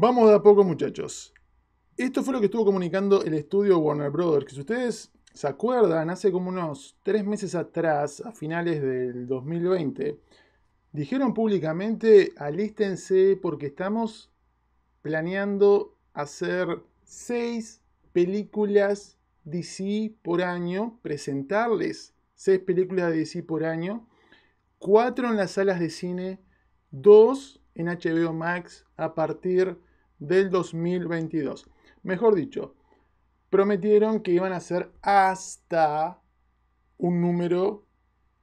Vamos de a poco, muchachos. Esto fue lo que estuvo comunicando el estudio Warner Brothers, que si ustedes se acuerdan, hace como unos tres meses atrás, a finales del 2020, dijeron públicamente, alístense porque estamos planeando hacer seis películas DC por año, presentarles seis películas de DC por año, cuatro en las salas de cine, dos en HBO Max a partir de del 2022. Mejor dicho, prometieron que iban a ser hasta un número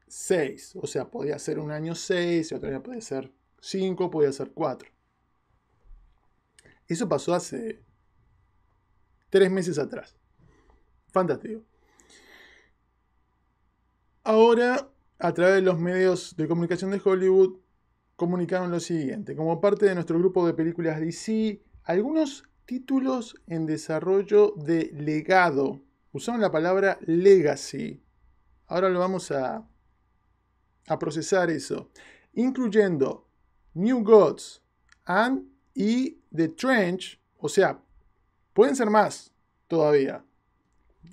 6. O sea, podía ser un año 6, otro año podía ser 5, podía ser 4. Eso pasó hace 3 meses atrás. Fantástico. Ahora, a través de los medios de comunicación de Hollywood, comunicaron lo siguiente. Como parte de nuestro grupo de películas DC, algunos títulos en desarrollo de legado. Usamos la palabra legacy. Ahora lo vamos a, a procesar eso. Incluyendo New Gods and y e The Trench. O sea, pueden ser más todavía.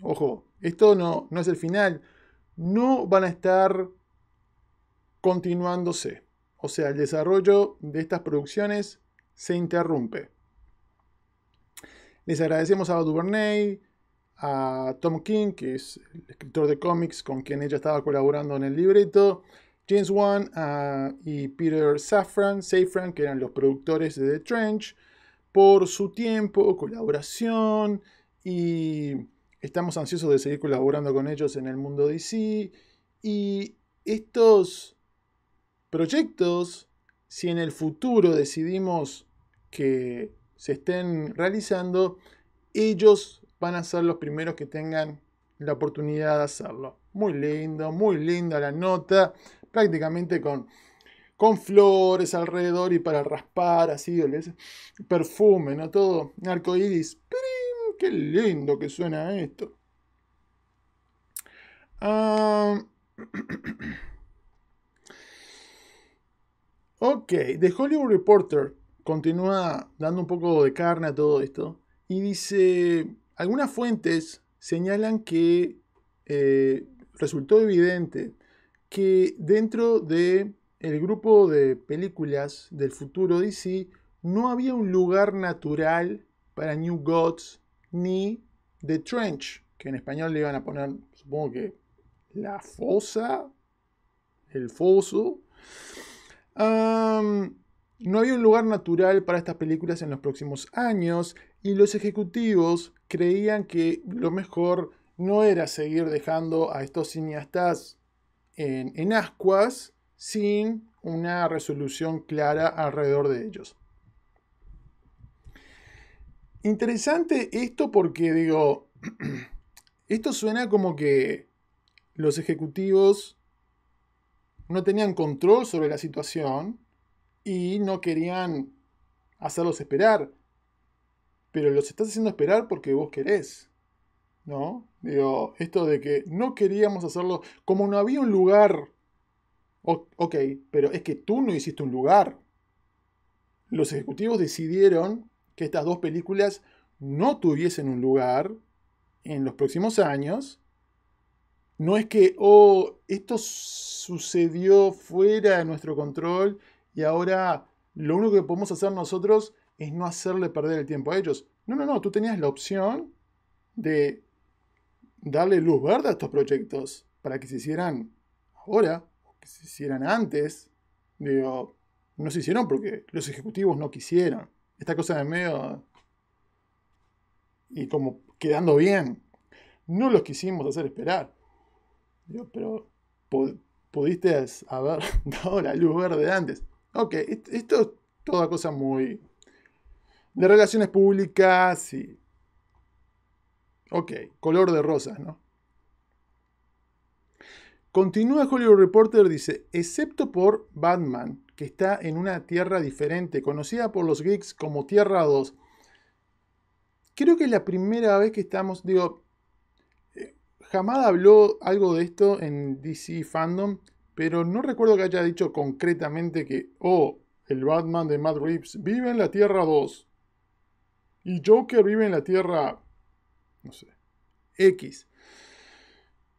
Ojo, esto no, no es el final. No van a estar continuándose. O sea, el desarrollo de estas producciones se interrumpe. Les agradecemos a Duvernay, a Tom King, que es el escritor de cómics con quien ella estaba colaborando en el libreto, James Wan ah, y Peter Safran, Safran, que eran los productores de The Trench, por su tiempo, colaboración y estamos ansiosos de seguir colaborando con ellos en el mundo DC. Y estos proyectos, si en el futuro decidimos que se estén realizando, ellos van a ser los primeros que tengan la oportunidad de hacerlo. Muy lindo, muy linda la nota, prácticamente con, con flores alrededor y para raspar, así, ¿les? perfume, ¿no? Todo, arco iris. ¡Qué lindo que suena esto! Ah. ok, The Hollywood Reporter continúa dando un poco de carne a todo esto y dice, algunas fuentes señalan que eh, resultó evidente que dentro de el grupo de películas del futuro DC no había un lugar natural para New Gods ni The Trench, que en español le iban a poner, supongo que la fosa, el foso. No había un lugar natural para estas películas en los próximos años y los ejecutivos creían que lo mejor no era seguir dejando a estos cineastas en, en ascuas sin una resolución clara alrededor de ellos. Interesante esto porque digo, esto suena como que los ejecutivos no tenían control sobre la situación y no querían hacerlos esperar. Pero los estás haciendo esperar porque vos querés. ¿No? Digo, esto de que no queríamos hacerlo, como no había un lugar. ok, pero es que tú no hiciste un lugar. Los ejecutivos decidieron que estas dos películas no tuviesen un lugar en los próximos años. No es que, oh, esto sucedió fuera de nuestro control y ahora lo único que podemos hacer nosotros es no hacerle perder el tiempo a ellos. No, no, no, tú tenías la opción de darle luz verde a estos proyectos para que se hicieran ahora, que se hicieran antes. Digo, no se hicieron porque los ejecutivos no quisieron. Esta cosa de medio... Y como quedando bien. No los quisimos hacer esperar. Digo, pero pudiste haber dado la luz verde antes. Ok, esto es toda cosa muy... De relaciones públicas y... Ok, color de rosas, ¿no? Continúa Hollywood Reporter, dice, excepto por Batman, que está en una tierra diferente, conocida por los geeks como Tierra 2. Creo que es la primera vez que estamos, digo, eh, jamás habló algo de esto en DC Fandom, pero no recuerdo que haya dicho concretamente que, oh, el Batman de Matt Reeves vive en la Tierra 2 y Joker vive en la Tierra, no sé, X.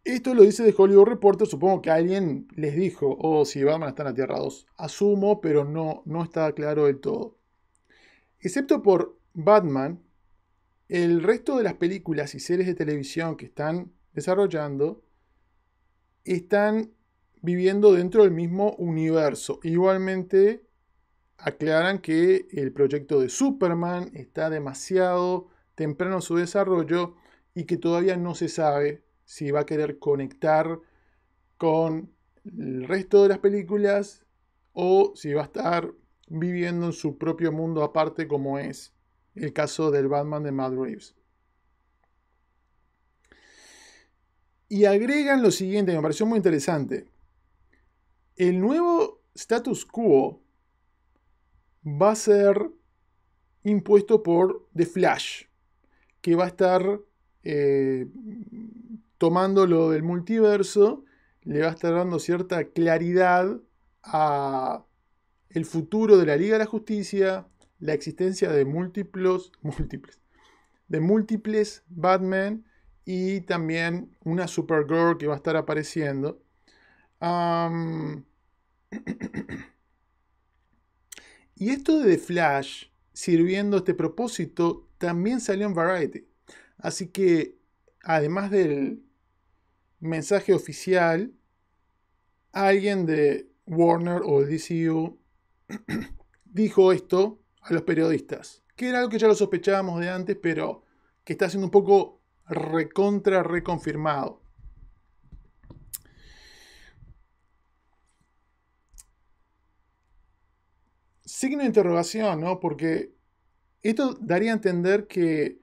Esto lo dice de Hollywood Reporter, supongo que alguien les dijo, oh, si Batman está en la Tierra 2. Asumo, pero no, no está claro del todo. Excepto por Batman, el resto de las películas y series de televisión que están desarrollando están viviendo dentro del mismo universo. Igualmente aclaran que el proyecto de Superman está demasiado temprano en su desarrollo y que todavía no se sabe si va a querer conectar con el resto de las películas o si va a estar viviendo en su propio mundo aparte como es el caso del Batman de Matt Reeves. Y agregan lo siguiente, me pareció muy interesante el nuevo status quo va a ser impuesto por The Flash, que va a estar eh, tomando lo del multiverso, le va a estar dando cierta claridad a el futuro de la Liga de la Justicia, la existencia de múltiples, de múltiples Batman y también una Supergirl que va a estar apareciendo. y esto de The Flash, sirviendo este propósito, también salió en Variety. Así que, además del mensaje oficial, alguien de Warner o el DCU dijo esto a los periodistas, que era algo que ya lo sospechábamos de antes, pero que está siendo un poco recontra reconfirmado. Signo de interrogación, ¿no? Porque esto daría a entender que,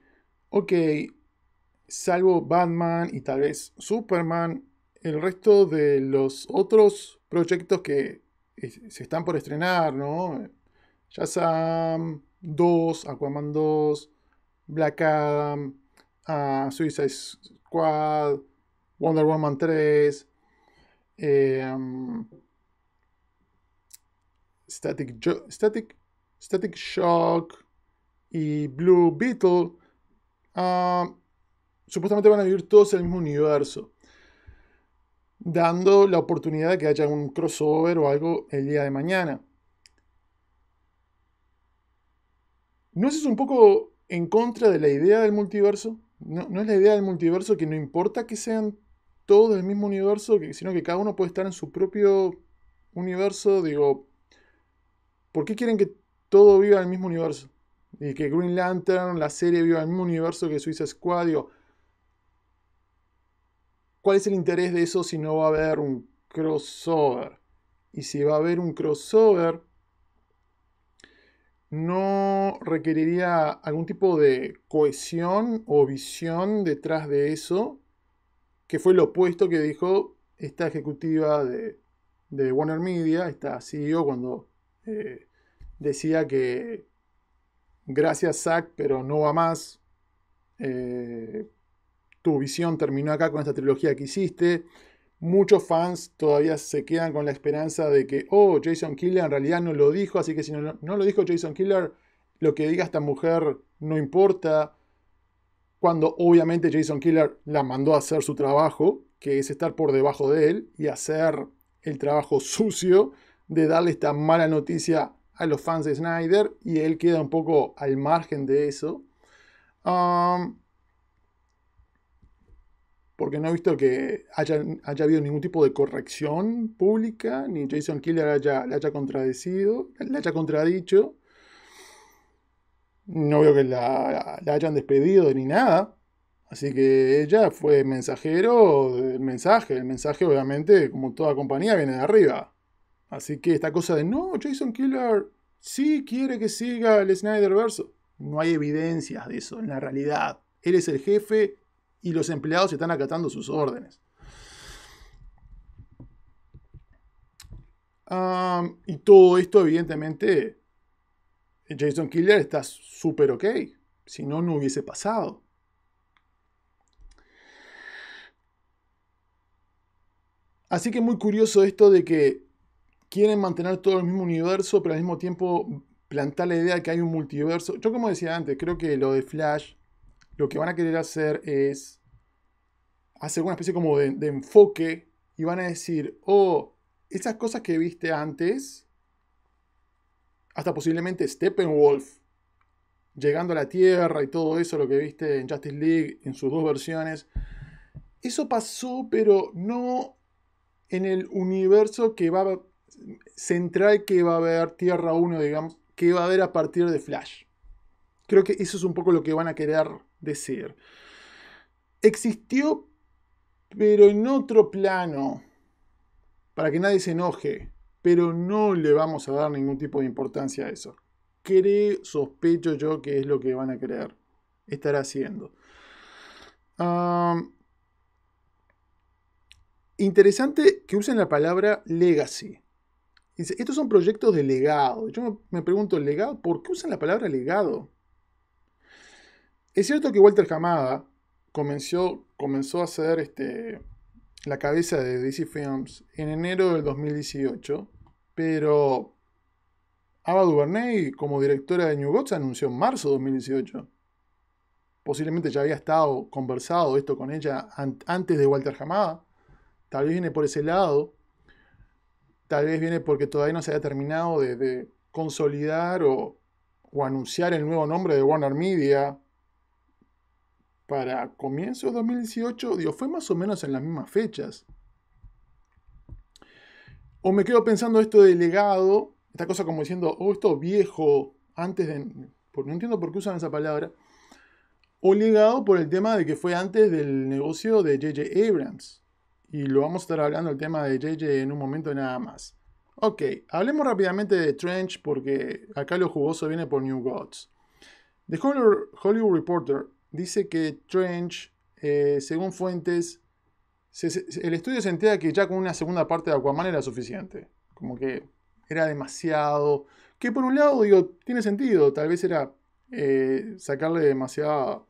ok, salvo Batman y tal vez Superman, el resto de los otros proyectos que se están por estrenar, ¿no? Shazam 2, Aquaman 2, Black Adam, ah, Suicide Squad, Wonder Woman 3, Static, Static, Static Shock y Blue Beetle ah, supuestamente van a vivir todos en el mismo universo, dando la oportunidad de que haya un crossover o algo el día de mañana. ¿No es eso un poco en contra de la idea del multiverso? ¿No, no es la idea del multiverso que no importa que sean todos del mismo universo, sino que cada uno puede estar en su propio universo? Digo, ¿Por qué quieren que todo viva en el mismo universo? Y que Green Lantern, la serie, viva en el mismo universo que Suiza Squad. ¿Cuál es el interés de eso si no va a haber un crossover? Y si va a haber un crossover, no requeriría algún tipo de cohesión o visión detrás de eso, que fue lo opuesto que dijo esta ejecutiva de, de Warner Media, esta CEO, cuando eh, decía que gracias Zack, pero no va más. Eh, tu visión terminó acá con esta trilogía que hiciste. Muchos fans todavía se quedan con la esperanza de que, oh, Jason Killer en realidad no lo dijo, así que si no, no lo dijo Jason Killer, lo que diga esta mujer no importa. Cuando obviamente Jason Killer la mandó a hacer su trabajo, que es estar por debajo de él y hacer el trabajo sucio de darle esta mala noticia a los fans de Snyder y él queda un poco al margen de eso. porque no he visto que haya, haya, habido ningún tipo de corrección pública, ni Jason Killer haya, haya contradecido, le haya contradicho. No veo que la, la hayan despedido ni nada. Así que ella fue mensajero del mensaje. El mensaje, obviamente, como toda compañía, viene de arriba. Así que esta cosa de no, Jason Killer sí quiere que siga el Snyder verso. No hay evidencias de eso en la realidad. Él es el jefe y los empleados están acatando sus órdenes. y todo esto, evidentemente, Jason Killer está súper ok. Si no, no hubiese pasado. Así que muy curioso esto de que quieren mantener todo el mismo universo, pero al mismo tiempo plantar la idea de que hay un multiverso. Yo como decía antes, creo que lo de Flash, lo que van a querer hacer es hacer una especie como de, enfoque y van a decir, oh, esas cosas que viste antes, hasta posiblemente Steppenwolf, llegando a la Tierra y todo eso, lo que viste en Justice League, en sus dos versiones, eso pasó, pero no en el universo que va central que va a haber Tierra 1, digamos, que va a haber a partir de Flash. Creo que eso es un poco lo que van a querer decir. Existió, pero en otro plano, para que nadie se enoje, pero no le vamos a dar ningún tipo de importancia a eso. Creo, sospecho yo que es lo que van a querer estar haciendo. interesante que usen la palabra legacy. Dice, estos son proyectos de legado. Yo me pregunto, legado? ¿Por qué usan la palabra legado? Es cierto que Walter Hamada comenzó, comenzó a ser este, la cabeza de DC Films en enero del 2018, pero Ava DuVernay como directora de New Gods anunció en marzo de 2018. Posiblemente ya había estado conversado esto con ella antes de Walter Hamada. Tal vez viene por ese lado tal vez viene porque todavía no se haya terminado de, consolidar o, anunciar el nuevo nombre de Warner Media. Para comienzos de 2018, Dios, fue más o menos en las mismas fechas. O me quedo pensando esto de legado, esta cosa como diciendo, oh, esto viejo, antes de... No entiendo por qué usan esa palabra. O legado por el tema de que fue antes del negocio de JJ Abrams y lo vamos a estar hablando el tema de JJ en un momento nada más. Ok, hablemos rápidamente de Trench porque acá lo jugoso viene por New Gods. The Hollywood Reporter dice que Trench, eh, según fuentes, el estudio sentía que ya con una segunda parte de Aquaman era suficiente. Como que era demasiado. Que por un lado, digo, tiene sentido. Tal vez era eh, sacarle demasiada,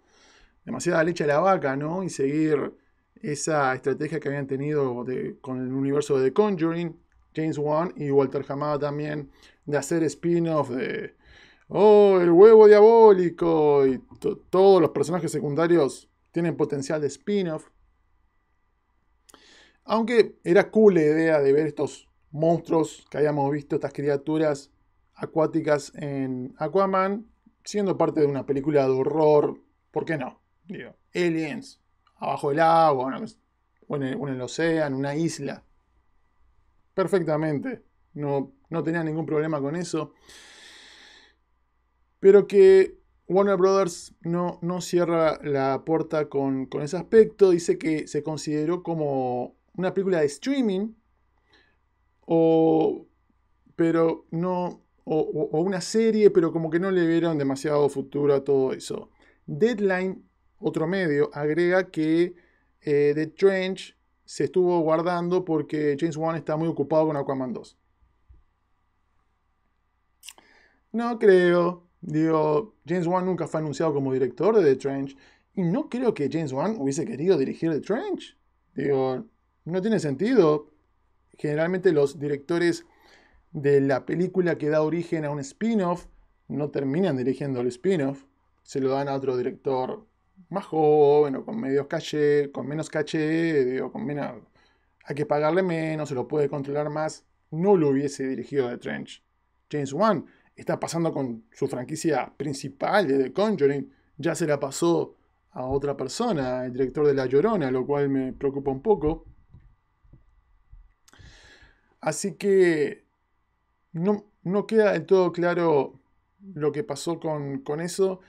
demasiada leche a la vaca, ¿no? Y seguir esa estrategia que habían tenido con el universo de The Conjuring, James Wan y Walter Hamada también, de hacer spin-off de, oh, el huevo diabólico, y todos los personajes secundarios tienen potencial de spin-off. Aunque era cool la idea de ver estos monstruos que habíamos visto, estas criaturas acuáticas en Aquaman, siendo parte de una película de horror, ¿por qué no? aliens, abajo del agua, en, el, océano, en una isla. Perfectamente. No, no tenía ningún problema con eso. Pero que Warner Brothers no, no cierra la puerta con, ese aspecto. Dice que se consideró como una película de streaming. O. Pero no. o una serie, pero como que no le vieron demasiado futuro a todo eso. Deadline otro medio, agrega que eh, The Trench se estuvo guardando porque James Wan está muy ocupado con Aquaman 2. No creo. Digo, James Wan nunca fue anunciado como director de The Trench. Y no creo que James Wan hubiese querido dirigir The Trench. Digo, no tiene sentido. Generalmente los directores de la película que da origen a un spin-off no terminan dirigiendo el spin-off. Se lo dan a otro director más joven o con medios caché, con menos caché, digo, con menos, hay que pagarle menos, se lo puede controlar más, no lo hubiese dirigido de Trench. James Wan está pasando con su franquicia principal de The Conjuring, ya se la pasó a otra persona, el director de La Llorona, lo cual me preocupa un poco. Así que no, no queda del todo claro lo que pasó con, con eso.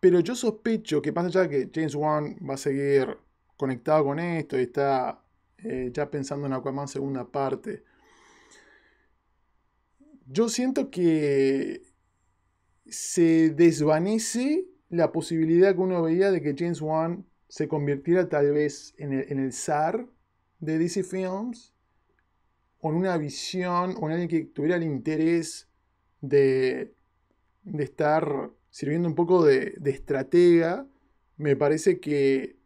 Pero yo sospecho que pasa ya que James Wan va a seguir conectado con esto y está eh, ya pensando en Aquaman segunda parte, yo siento que se desvanece la posibilidad que uno veía de que James Wan se convirtiera tal vez en el, zar de DC Films o en una visión o en alguien que tuviera el interés de, de estar sirviendo un poco de, estratega, me parece que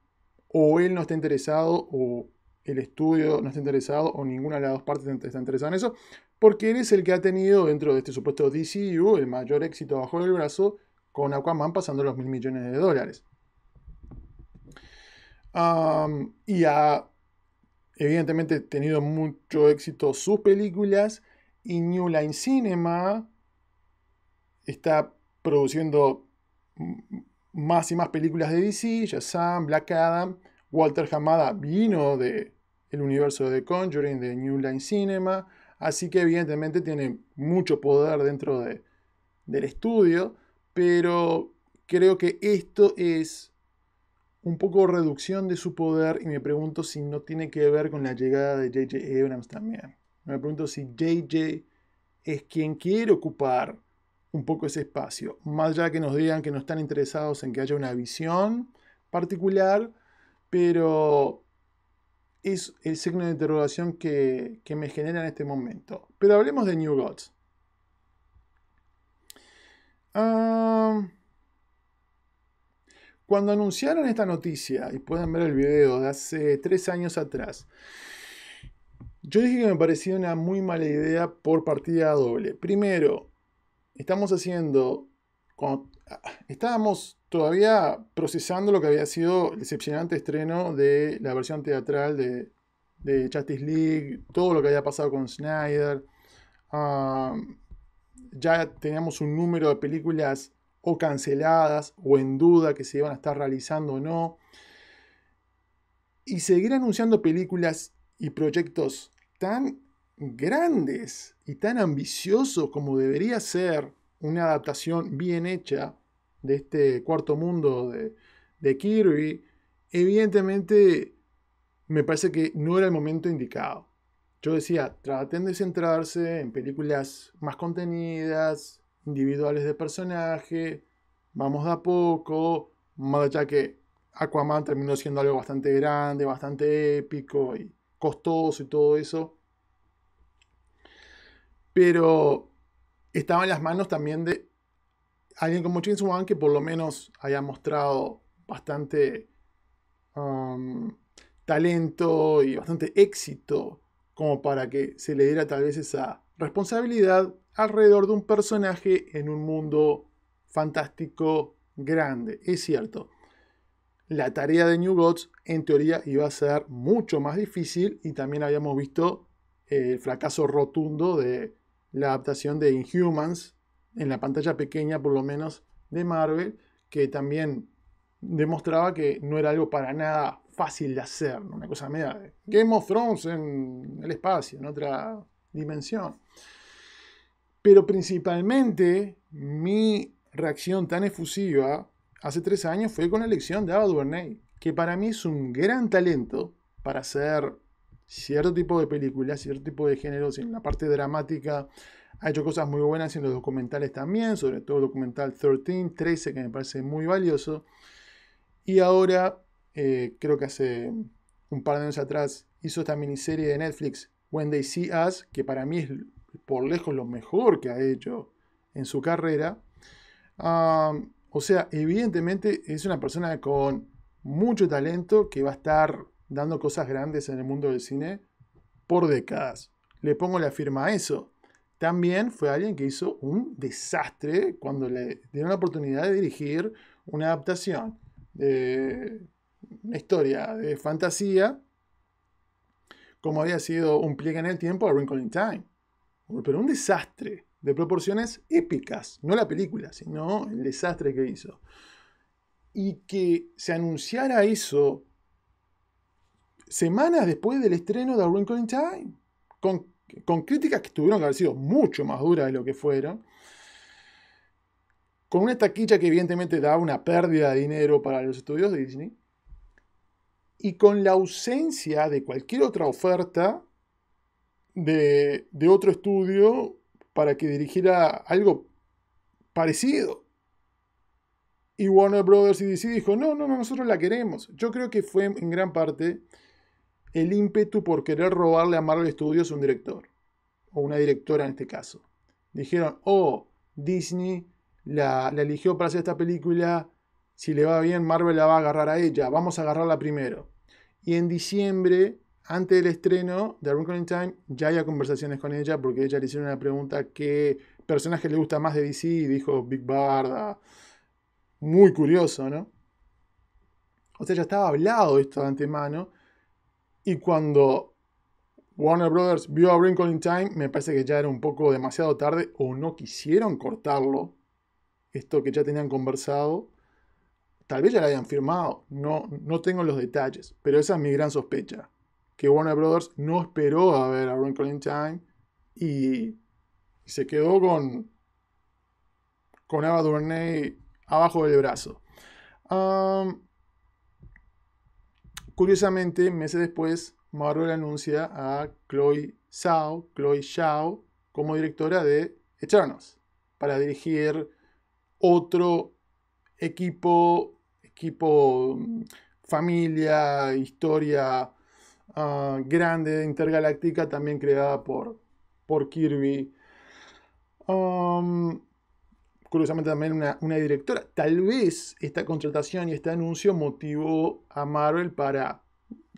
o él no está interesado o el estudio no está interesado o ninguna de las dos partes está interesada en eso, porque él es el que ha tenido dentro de este supuesto DCU el mayor éxito bajo el brazo con Aquaman pasando los mil millones de dólares. y ha evidentemente tenido mucho éxito sus películas y New Line Cinema está produciendo más y más películas de DC, Shazam, Black Adam. Walter Hamada vino del el universo de Conjuring, de New Line Cinema, así que evidentemente tiene mucho poder dentro de, del estudio, pero creo que esto es un poco reducción de su poder y me pregunto si no tiene que ver con la llegada de J.J. Abrams también. Me pregunto si J.J. es quien quiere ocupar un poco ese espacio. Más allá que nos digan que no están interesados en que haya una visión particular, pero es el signo de interrogación que, me genera en este momento. Pero hablemos de New Gods. Ah, cuando anunciaron esta noticia, y pueden ver el video de hace tres años atrás, yo dije que me parecía una muy mala idea por partida doble. Primero, estamos haciendo, ah, estábamos todavía procesando lo que había sido el decepcionante estreno de la versión teatral de, de Justice League, todo lo que había pasado con Snyder. Ah, ya teníamos un número de películas o canceladas o en duda que se iban a estar realizando o no. Y seguir anunciando películas y proyectos tan grandes y tan ambicioso como debería ser una adaptación bien hecha de este cuarto mundo de, de Kirby, evidentemente me parece que no era el momento indicado. Yo decía, traten de centrarse en películas más contenidas, individuales de personaje, vamos de a poco, más allá que Aquaman terminó siendo algo bastante grande, bastante épico y costoso y todo eso pero estaba en las manos también de alguien como James Wan que por lo menos haya mostrado bastante um, talento y bastante éxito como para que se le diera tal vez esa responsabilidad alrededor de un personaje en un mundo fantástico grande. Es cierto, la tarea de New Gods en teoría iba a ser mucho más difícil y también habíamos visto el fracaso rotundo de la adaptación de Inhumans en la pantalla pequeña, por lo menos, de Marvel, que también demostraba que no era algo para nada fácil de hacer, una cosa media de Game of Thrones en el espacio, en otra dimensión. Pero principalmente mi reacción tan efusiva hace tres años fue con la elección de Ava DuVernay, que para mí es un gran talento para hacer cierto tipo de películas, cierto tipo de géneros, en la parte dramática. Ha hecho cosas muy buenas en los documentales también, sobre todo documental 13, 13, que me parece muy valioso. Y ahora, eh, creo que hace un par de años atrás, hizo esta miniserie de Netflix, When They See Us, que para mí es por lejos lo mejor que ha hecho en su carrera. o sea, evidentemente es una persona con mucho talento que va a estar dando cosas grandes en el mundo del cine por décadas. Le pongo la firma a eso. También fue alguien que hizo un desastre cuando le dieron la oportunidad de dirigir una adaptación de una historia de fantasía, como había sido un pliegue en el tiempo a Wrinkle in Time. Pero un desastre de proporciones épicas, no la película, sino el desastre que hizo. Y que se anunciara eso semanas después del estreno de A Wrinkle Time, con, críticas que tuvieron que haber sido mucho más duras de lo que fueron, con una taquilla que evidentemente da una pérdida de dinero para los estudios de Disney, y con la ausencia de cualquier otra oferta de, de otro estudio para que dirigiera algo parecido. Y Warner Brothers y DC dijo, no, no, no, nosotros la queremos. Yo creo que fue en gran parte el ímpetu por querer robarle a Marvel Studios un director, o una directora en este caso. Dijeron, oh, Disney la, eligió para hacer esta película, si le va bien Marvel la va a agarrar a ella, vamos a agarrarla primero. Y en diciembre, antes del estreno de Wrinkle Time, ya había conversaciones con ella porque ella le hicieron una pregunta qué personaje le gusta más de DC y dijo Big Barda. Muy curioso, ¿no? O sea, ya estaba hablado esto de antemano y cuando Warner Brothers vio a Wrinkle in Time, me parece que ya era un poco demasiado tarde o no quisieron cortarlo. Esto que ya tenían conversado. Tal vez ya lo hayan firmado. No, no tengo los detalles. Pero esa es mi gran sospecha. Que Warner Brothers no esperó a ver a Wrinkle in Time y se quedó con, con Ava abajo del brazo. Curiosamente, meses después, Marvel anuncia a Chloe Zhao, Chloe como directora de Eternos. para dirigir otro equipo, equipo, mm, familia, historia grande ah, grande, intergaláctica, también creada por, por Kirby. Um, curiosamente también una, directora. Tal vez esta contratación y este anuncio motivó a Marvel para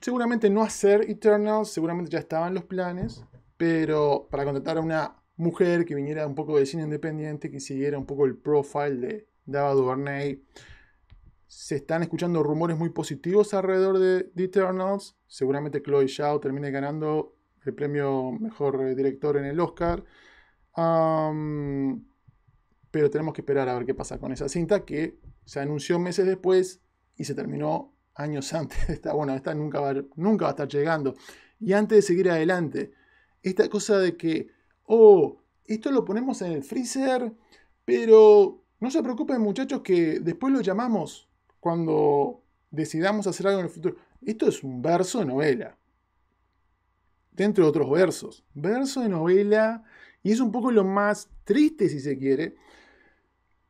seguramente no hacer Eternals, seguramente ya estaban los planes, pero para contratar a una mujer que viniera un poco de cine independiente, que siguiera un poco el profile de Dava Duvernay. Se están escuchando rumores muy positivos alrededor de, Eternals. Seguramente Chloe Zhao termine ganando el premio mejor eh, director en el Oscar. Ah pero tenemos que esperar a ver qué pasa con esa cinta que se anunció meses después y se terminó años antes. Esta, bueno, esta nunca nunca va a estar llegando. Y antes de seguir adelante, esta cosa de que, oh, esto lo ponemos en el freezer, pero no se preocupen muchachos que después lo llamamos cuando decidamos hacer algo en el futuro. Esto es un verso de novela. Dentro de otros versos. Verso de novela. Y es un poco lo más triste, si se quiere,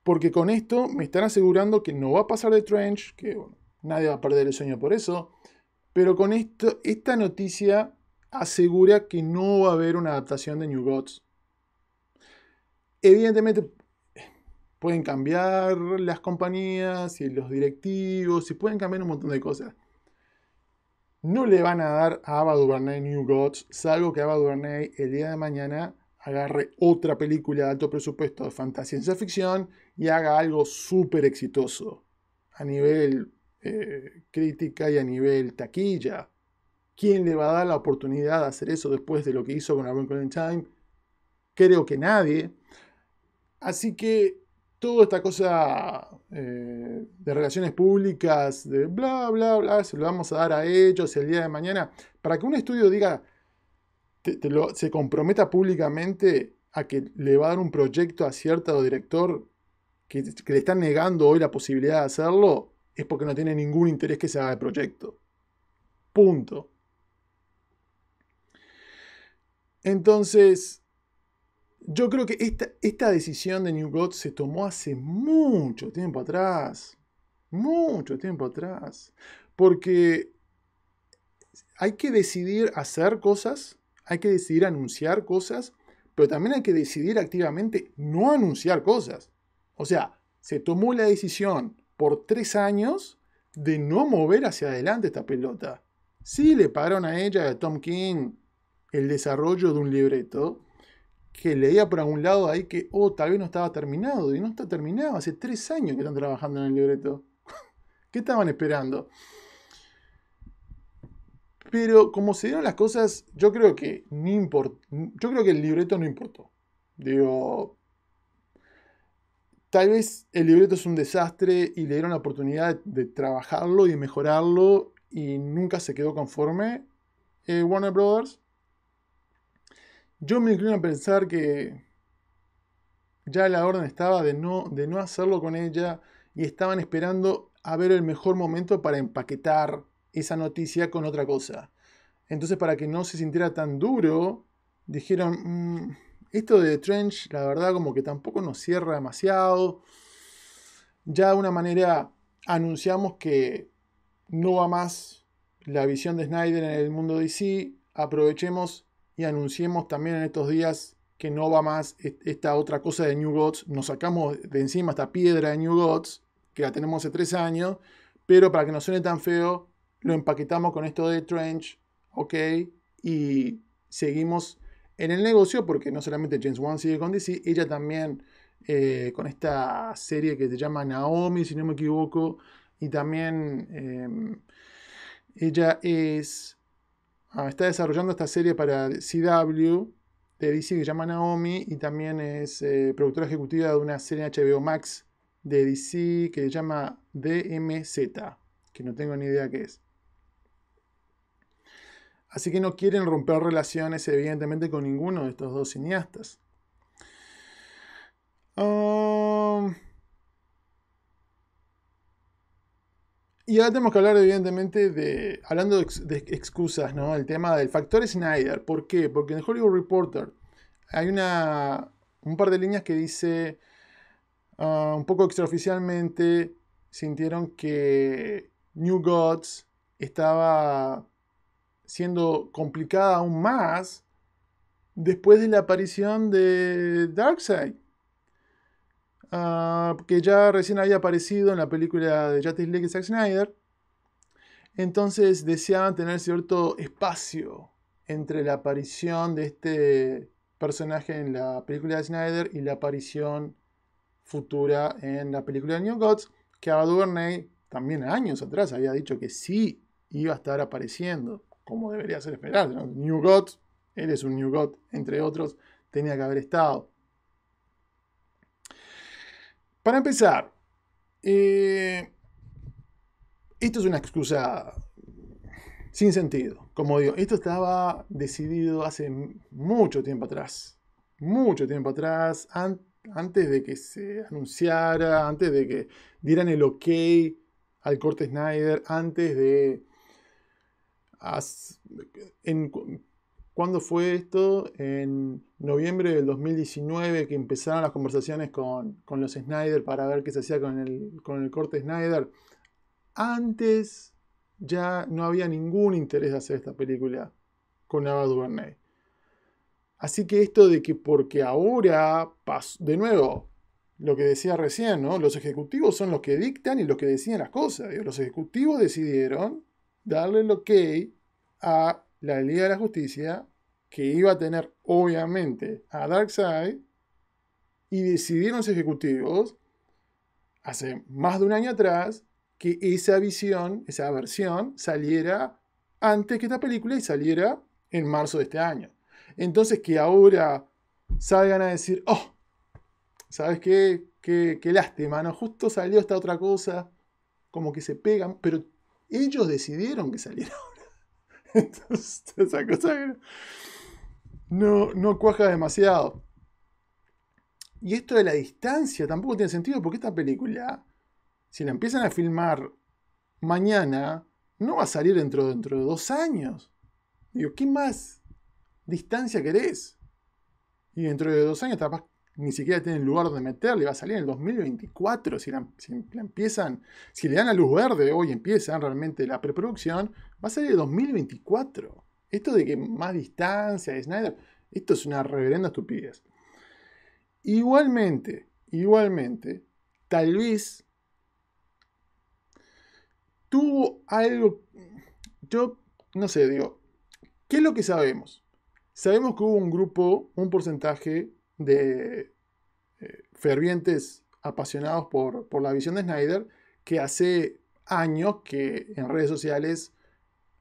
porque con esto me están asegurando que no va a pasar de Trench, que nadie va a perder el sueño por eso, pero con esto, esta noticia asegura que no va a haber una adaptación de New Gods. Evidentemente pueden cambiar las compañías y los directivos y pueden cambiar un montón de cosas. No le van a dar a Ava DuVernay New Gods, salvo que Ava DuVernay el día de mañana agarre otra película de alto presupuesto de fantasía y ciencia ficción y haga algo súper exitoso a nivel eh, crítica y a nivel taquilla. ¿Quién le va a dar la oportunidad de hacer eso después de lo que hizo con A Wrinkle Time? Creo que nadie. Así que toda esta cosa eh, de relaciones públicas, de bla, bla, bla, se lo vamos a dar a ellos el día de mañana, para que un estudio diga, se comprometa públicamente a que le va a dar un proyecto a cierto director que, le están negando hoy la posibilidad de hacerlo, es porque no tiene ningún interés que se haga el proyecto. Punto. Entonces, yo creo que esta, esta decisión de New God se tomó hace mucho tiempo atrás. Mucho tiempo atrás. Porque hay que decidir hacer cosas hay que decidir anunciar cosas, pero también hay que decidir activamente no anunciar cosas. O sea, se tomó la decisión por tres años de no mover hacia adelante esta pelota. Sí le pagaron a ella, a Tom King, el desarrollo de un libreto que leía por algún lado ahí que, oh, tal vez no estaba terminado, y no está terminado, hace tres años que están trabajando en el libreto. ¿Qué estaban esperando? Pero como se dieron las cosas, yo creo que yo creo que el libreto no importó. Digo, tal vez el libreto es un desastre y le dieron la oportunidad de trabajarlo y mejorarlo y nunca se quedó conforme eh, Warner Brothers. Yo me inclino a pensar que ya la orden estaba de no, de no hacerlo con ella y estaban esperando a ver el mejor momento para empaquetar esa noticia con otra cosa. Entonces, para que no se sintiera tan duro, dijeron, mm, esto de Trench, la verdad, como que tampoco nos cierra demasiado. Ya de una manera anunciamos que no va más la visión de Snyder en el mundo de DC. Aprovechemos y anunciemos también en estos días que no va más esta otra cosa de New Gods. Nos sacamos de encima esta piedra de New Gods, que la tenemos hace tres años, pero para que no suene tan feo, lo empaquetamos con esto de Trench, ok, y seguimos en el negocio porque no solamente James Wan sigue con DC, ella también eh, con esta serie que se llama Naomi, si no me equivoco, y también em, ella es, ah, está desarrollando esta serie para CW de DC que se llama Naomi y también es eh, productora ejecutiva de una serie HBO Max de DC que se llama DMZ, que no tengo ni idea qué es. Así que no quieren romper relaciones evidentemente con ninguno de estos dos cineastas. y ahora tenemos que hablar evidentemente de, hablando de, excusas, ¿no? El tema del factor Snyder. ¿Por qué? Porque en Hollywood Reporter hay una, un par de líneas que dice, ah, un poco extraoficialmente, sintieron que New Gods estaba siendo complicada aún más después de la aparición de Darkseid. Ah, que ya recién había aparecido en la película de Justice League Zack Snyder. Entonces deseaban tener cierto espacio entre la aparición de este personaje en la película de Snyder y la aparición futura en la película de New Gods, que Ava Duvernay también años atrás había dicho que sí iba a estar apareciendo como debería ser esperado. New God, él es un New God, entre otros, tenía que haber estado. Para empezar, eh, esto es una excusa sin sentido. Como digo, esto estaba decidido hace mucho tiempo atrás. Mucho tiempo atrás, antes de que se anunciara, antes de que dieran el ok al corte Snyder, antes de ¿Cuándo fue esto? En noviembre del 2019 que empezaron las conversaciones con, los Snyder para ver qué se hacía con el, con el corte Snyder. Antes ya no había ningún interés de hacer esta película con Ava DuVernay. Así que esto de que porque ahora, de nuevo, lo que decía recién, ¿no? Los ejecutivos son los que dictan y los que deciden las cosas. Los ejecutivos decidieron darle el ok a la Liga de la Justicia, que iba a tener obviamente a Darkseid, y decidieron los ejecutivos, hace más de un año atrás, que esa visión, esa versión, saliera antes que esta película y saliera en marzo de este año. Entonces que ahora salgan a decir, oh, ¿sabes qué? Qué, qué lástima, ¿no? Justo salió esta otra cosa, como que se pegan, pero ellos decidieron que saliera ahora. Entonces, esa cosa no, no cuaja demasiado. Y esto de la distancia tampoco tiene sentido porque esta película, si la empiezan a filmar mañana, no va a salir dentro, de dos años. Digo, ¿qué más distancia querés? Y dentro de dos años capaz, ni siquiera tienen lugar de meterle, va a salir en el 2024, si empiezan, si le dan a luz verde hoy empiezan realmente la preproducción, va a salir el 2024. Esto de que más distancia de Snyder, esto es una reverenda estupidez. Igualmente, igualmente, tal vez tuvo algo, yo no sé, digo, ¿qué es lo que sabemos? Sabemos que hubo un grupo, un porcentaje de eh, fervientes apasionados por, por la visión de Snyder que hace años que en redes sociales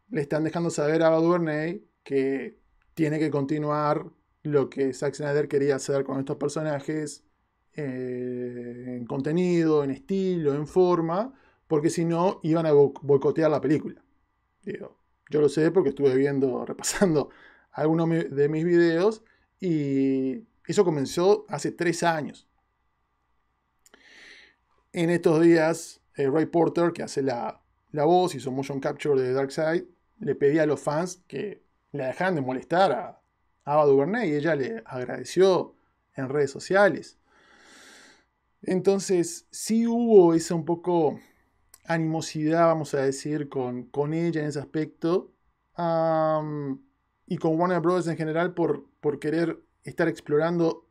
le están dejando saber a Duvernay que tiene que continuar lo que Zack Snyder quería hacer con estos personajes eh, en contenido, en estilo, en forma, porque si no iban a boicotear la película. yo lo sé porque estuve viendo, repasando algunos de mis videos y eso comenzó hace tres años. En estos días, eh, Ray Porter, que hace la, la voz, su motion capture de Darkseid, le pedía a los fans que la dejaran de molestar a, Ava Duvernay y ella le agradeció en redes sociales. Entonces, sí hubo esa un poco animosidad, vamos a decir, con, ella en ese aspecto. y con Warner Brothers en general por, por querer estar explorando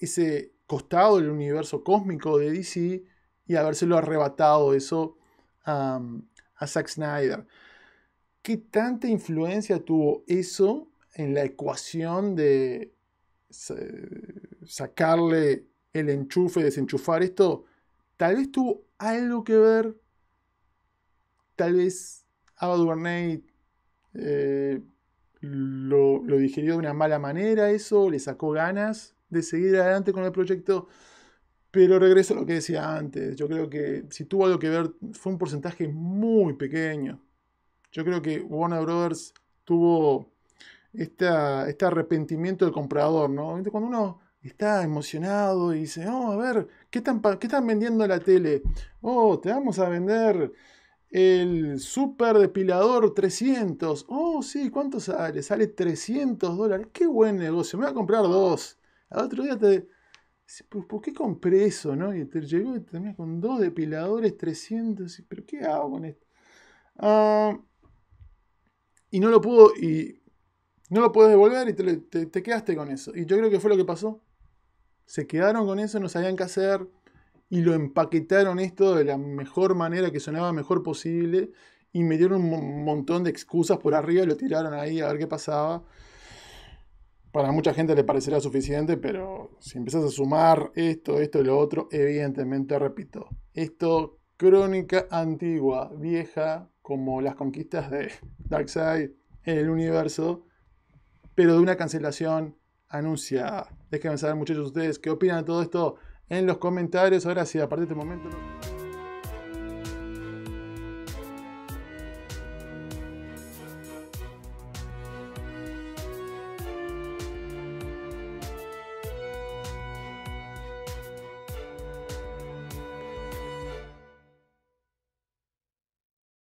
ese costado del universo cósmico de DC y habérselo arrebatado eso um, a Zack Snyder. ¿Qué tanta influencia tuvo eso en la ecuación de sacarle el enchufe, desenchufar esto? Tal vez tuvo algo que ver, tal vez Ava DuVernay eh, lo, lo digirió de una mala manera eso, le sacó ganas de seguir adelante con el proyecto. Pero regreso a lo que decía antes. Yo creo que si tuvo algo que ver, fue un porcentaje muy pequeño. Yo creo que Warner Brothers tuvo esta, este arrepentimiento del comprador, ¿no? Cuando uno está emocionado y dice, oh, a ver, ¿qué están, ¿qué están vendiendo la tele? Oh, te vamos a vender el super depilador 300. Oh, sí, ¿cuánto sale? Sale 300 dólares. Qué buen negocio. Me voy a comprar dos. Al otro día te... ¿Por qué compré eso? No? Y te llegó y con dos depiladores 300. ¿Pero qué hago con esto? Ah, y no lo pudo... Y no lo puedes devolver y te, te quedaste con eso. Y yo creo que fue lo que pasó. Se quedaron con eso, no sabían qué hacer y lo empaquetaron esto de la mejor manera que sonaba mejor posible y me dieron un montón de excusas por arriba y lo tiraron ahí a ver qué pasaba. Para mucha gente le parecerá suficiente, pero si empiezas a sumar esto, esto y lo otro, evidentemente, repito, esto crónica antigua, vieja, como las conquistas de Darkseid en el universo, pero de una cancelación anunciada. Déjenme saber, muchachos, ustedes qué opinan de todo esto en los comentarios. Ahora sí, a partir de este momento...